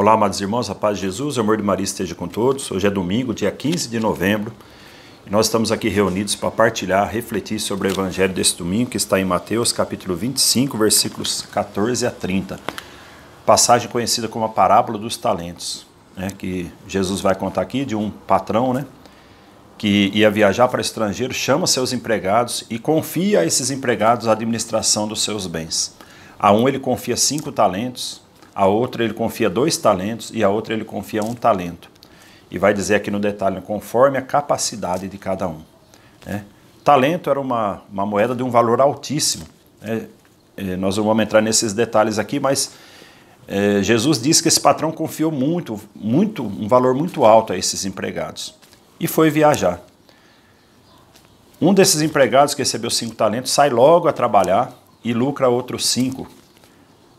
Olá, amados irmãos, a paz de Jesus, o amor de Maria esteja com todos. Hoje é domingo, dia 15 de novembro, e nós estamos aqui reunidos para partilhar, refletir sobre o evangelho deste domingo, que está em Mateus, capítulo 25, versículos 14 a 30. Passagem conhecida como a parábola dos talentos, né, que Jesus vai contar aqui de um patrão, né, que ia viajar para estrangeiro, chama seus empregados e confia a esses empregados a administração dos seus bens. A um ele confia cinco talentos, a outra ele confia dois talentos e a outra ele confia um talento. E vai dizer aqui no detalhe, conforme a capacidade de cada um. Né? Talento era uma, uma moeda de um valor altíssimo. Né? É, nós não vamos entrar nesses detalhes aqui, mas é, Jesus diz que esse patrão confiou muito, muito, um valor muito alto a esses empregados. E foi viajar. Um desses empregados que recebeu cinco talentos sai logo a trabalhar e lucra outros cinco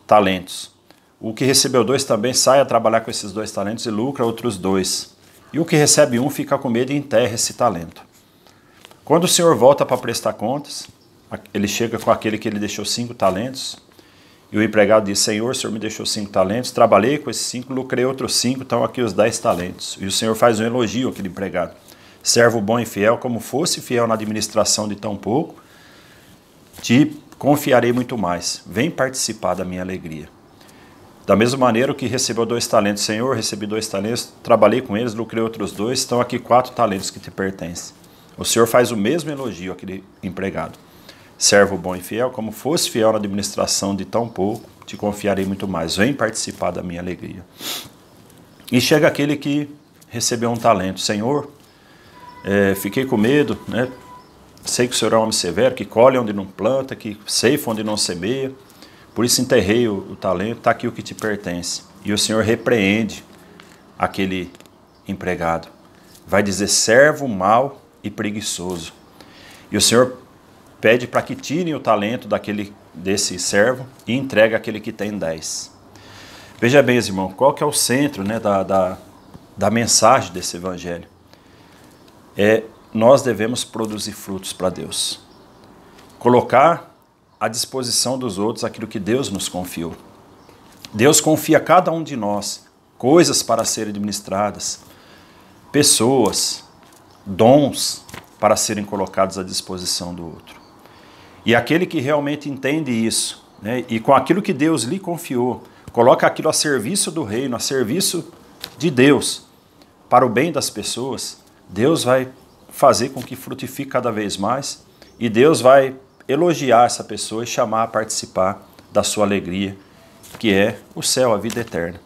talentos. O que recebeu dois também sai a trabalhar com esses dois talentos e lucra outros dois. E o que recebe um fica com medo e enterra esse talento. Quando o senhor volta para prestar contas, ele chega com aquele que ele deixou cinco talentos. E o empregado diz: Senhor, o senhor me deixou cinco talentos, trabalhei com esses cinco, lucrei outros cinco, estão aqui os dez talentos. E o senhor faz um elogio àquele empregado. Servo bom e fiel, como fosse fiel na administração de tão pouco, te confiarei muito mais. Vem participar da minha alegria. Da mesma maneira que recebeu dois talentos, Senhor, recebi dois talentos, trabalhei com eles, lucrei outros dois, estão aqui quatro talentos que te pertencem. O Senhor faz o mesmo elogio àquele empregado. Servo bom e fiel, como fosse fiel na administração de tão pouco, te confiarei muito mais. Vem participar da minha alegria. E chega aquele que recebeu um talento. Senhor, é, fiquei com medo, né? Sei que o Senhor é um homem severo, que colhe onde não planta, que ceifa onde não semeia. Por isso enterrei o, o talento, está aqui o que te pertence. E o Senhor repreende aquele empregado. Vai dizer servo mau e preguiçoso. E o Senhor pede para que tirem o talento daquele desse servo e entregue aquele que tem dez. Veja bem, irmão, qual que é o centro né, da, da, da mensagem desse evangelho? É nós devemos produzir frutos para Deus. Colocar à disposição dos outros aquilo que Deus nos confiou. Deus confia a cada um de nós coisas para serem administradas, pessoas, dons para serem colocados à disposição do outro. E aquele que realmente entende isso, né, e com aquilo que Deus lhe confiou, coloca aquilo a serviço do reino, a serviço de Deus, para o bem das pessoas, Deus vai fazer com que frutifique cada vez mais e Deus vai elogiar essa pessoa e chamar a participar da sua alegria, que é o céu, a vida eterna.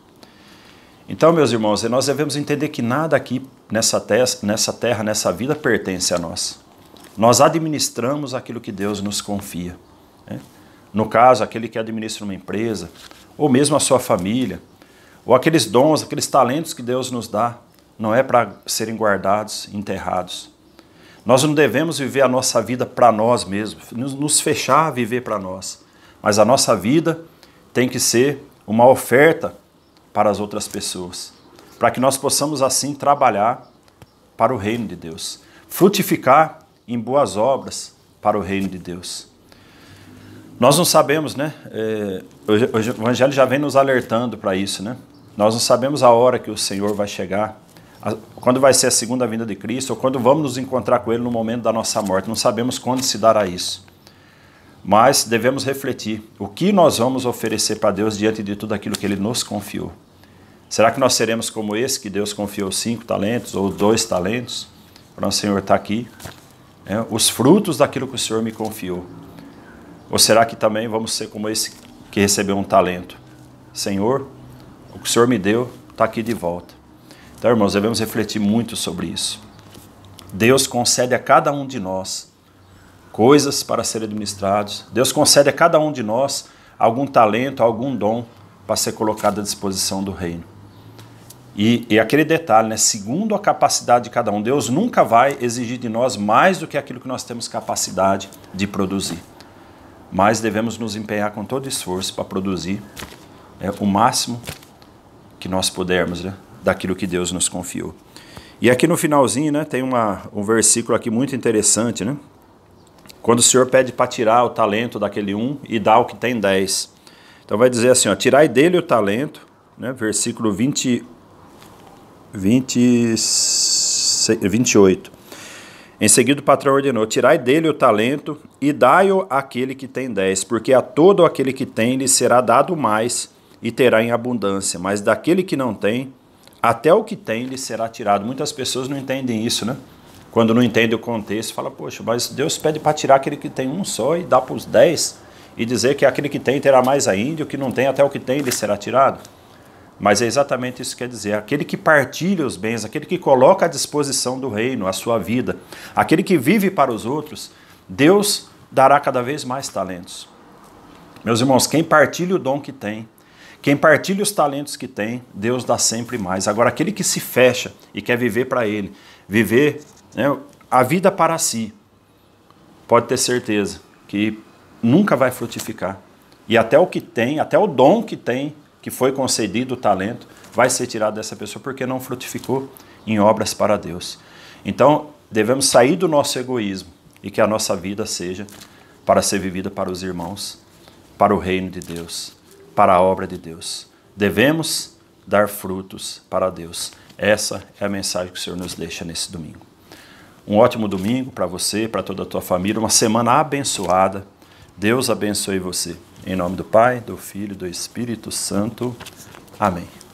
Então, meus irmãos, nós devemos entender que nada aqui nessa terra, nessa vida, pertence a nós. Nós administramos aquilo que Deus nos confia. Né? No caso, aquele que administra uma empresa, ou mesmo a sua família, ou aqueles dons, aqueles talentos que Deus nos dá, não é para serem guardados, enterrados nós não devemos viver a nossa vida para nós mesmos, nos fechar a viver para nós. Mas a nossa vida tem que ser uma oferta para as outras pessoas, para que nós possamos assim trabalhar para o reino de Deus, frutificar em boas obras para o reino de Deus. Nós não sabemos, né? É, o Evangelho já vem nos alertando para isso, né? Nós não sabemos a hora que o Senhor vai chegar quando vai ser a segunda vinda de Cristo, ou quando vamos nos encontrar com Ele no momento da nossa morte. Não sabemos quando se dará isso. Mas devemos refletir o que nós vamos oferecer para Deus diante de tudo aquilo que Ele nos confiou. Será que nós seremos como esse que Deus confiou cinco talentos ou dois talentos? Para o Senhor estar aqui. Né? os frutos daquilo que o Senhor me confiou. Ou será que também vamos ser como esse que recebeu um talento? Senhor, o que o Senhor me deu está aqui de volta. Então, irmãos, devemos refletir muito sobre isso. Deus concede a cada um de nós coisas para serem administrados. Deus concede a cada um de nós algum talento, algum dom para ser colocado à disposição do reino. E, e, aquele detalhe, né? segundo a capacidade de cada um, Deus nunca vai exigir de nós mais do que aquilo que nós temos capacidade de produzir. Mas devemos nos empenhar com todo esforço para produzir né, o máximo que nós pudermos, né? daquilo que Deus nos confiou. E aqui no finalzinho, né, tem uma, um versículo aqui muito interessante, né? Quando o Senhor pede para tirar o talento daquele um e dar o que tem dez. Então vai dizer assim, ó, tirai dele o talento, né, versículo 20, 26, 28. Em seguida o patrão ordenou, tirai dele o talento e dai-o àquele que tem dez, porque a todo aquele que tem lhe será dado mais e terá em abundância, mas daquele que não tem até o que tem lhe será tirado. Muitas pessoas não entendem isso, né? Quando não entende o contexto, fala, poxa, mas Deus pede para tirar aquele que tem um só e dá para os dez, e dizer que aquele que tem terá mais ainda, e o que não tem, até o que tem lhe será tirado. Mas é exatamente isso que quer dizer. Aquele que partilha os bens, aquele que coloca à disposição do reino a sua vida, aquele que vive para os outros, Deus dará cada vez mais talentos. Meus irmãos, quem partilha o dom que tem, quem partilha os talentos que tem, Deus dá sempre mais. Agora, aquele que se fecha e quer viver para Ele, viver né, a vida para si, pode ter certeza que nunca vai frutificar. E até o que tem, até o dom que tem, que foi concedido o talento, vai ser tirado dessa pessoa porque não frutificou em obras para Deus. Então, devemos sair do nosso egoísmo e que a nossa vida seja para ser vivida para os irmãos, para o reino de Deus para a obra de Deus. Devemos dar frutos para Deus. Essa é a mensagem que o Senhor nos deixa nesse domingo. Um ótimo domingo para você, para toda a tua família, uma semana abençoada. Deus abençoe você. Em nome do Pai, do Filho e do Espírito Santo. Amém.